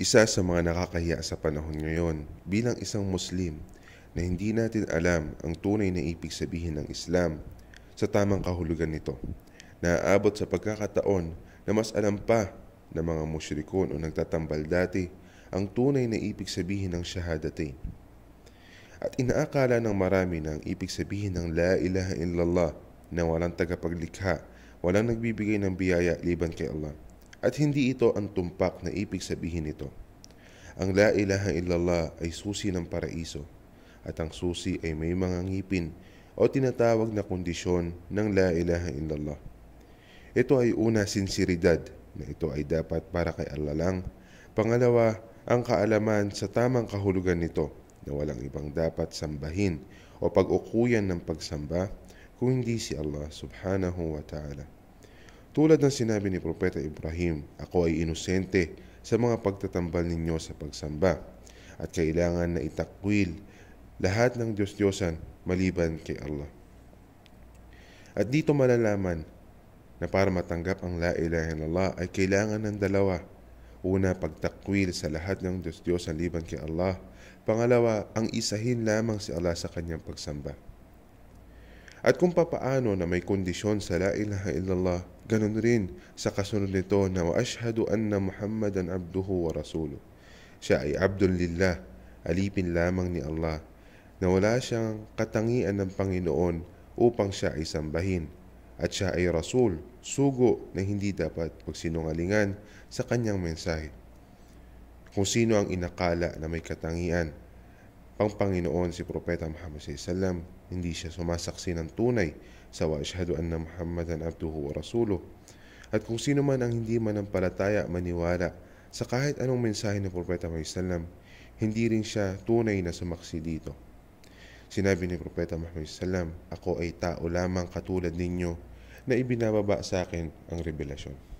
Isa sa mga nakakahiya sa panahon ngayon bilang isang Muslim na hindi natin alam ang tunay na ibig sabihin ng Islam sa tamang kahulugan nito. Naaabot sa pagkakataon na mas alam pa ng mga musyrikon o nagtatambal dati ang tunay na ibig sabihin ng shahadatain. At inaakala ng marami na ang ibig sabihin ng La ilaha illallah na walang tagapaglikha, walang nagbibigay ng biyaya liban kay Allah at hindi ito ang tumpak na ibig sabihin nito. Ang la ilaha illallah ay susi ng paraiso at ang susi ay may mga ngipin o tinatawag na kondisyon ng la ilaha illallah. Ito ay una sinsiridad na ito ay dapat para kay Allah lang. Pangalawa, ang kaalaman sa tamang kahulugan nito na walang ibang dapat sambahin o pag-ukuyan ng pagsamba kung hindi si Allah subhanahu wa ta'ala. Tulad ng sinabi ni Propeta Ibrahim, ako ay inosente sa mga pagtatambal ninyo sa pagsamba at kailangan na itakwil lahat ng Diyos-Diyosan maliban kay Allah. At dito malalaman na para matanggap ang La ilaha illallah ay kailangan ng dalawa. Una, pagtakwil sa lahat ng Diyos-Diyosan liban kay Allah. Pangalawa, ang isahin lamang si Allah sa kanyang pagsamba. At kung papaano na may kondisyon sa La ilaha illallah, ganun rin sa kasunod nito na wa ashhadu anna Muhammadan abduhu wa rasuluh. Siya ay abdul lillah, alipin lamang ni Allah, na wala siyang katangian ng Panginoon upang siya ay sambahin. At siya ay rasul, sugo na hindi dapat pagsinungalingan sa kanyang mensahe. Kung sino ang inakala na may katangian ang Panginoon si Propeta Muhammad Sallam, hindi siya sumasaksi ng tunay sa wa ashadu anna Muhammadan abduhu wa rasuluh. At kung sino man ang hindi manampalataya maniwala sa kahit anong mensahe ng Propeta Muhammad Sallam, hindi rin siya tunay na sumaksi dito. Sinabi ni Propeta Muhammad Sallam, Ako ay tao lamang katulad ninyo na ibinababa sa akin ang revelasyon.